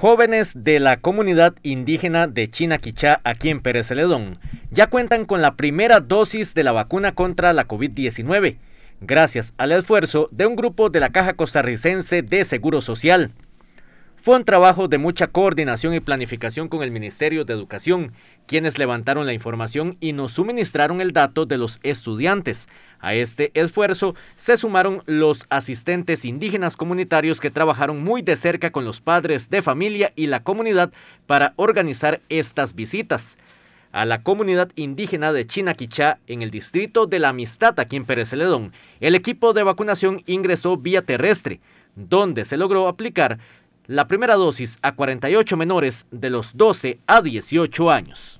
Jóvenes de la comunidad indígena de China Quichá, aquí en Pérez Celedón, ya cuentan con la primera dosis de la vacuna contra la COVID-19, gracias al esfuerzo de un grupo de la Caja Costarricense de Seguro Social. Fue un trabajo de mucha coordinación y planificación con el Ministerio de Educación, quienes levantaron la información y nos suministraron el dato de los estudiantes. A este esfuerzo se sumaron los asistentes indígenas comunitarios que trabajaron muy de cerca con los padres de familia y la comunidad para organizar estas visitas. A la comunidad indígena de Chinaquichá, en el distrito de la Amistad, aquí en Pérez Celedón, el equipo de vacunación ingresó vía terrestre donde se logró aplicar la primera dosis a 48 menores de los 12 a 18 años.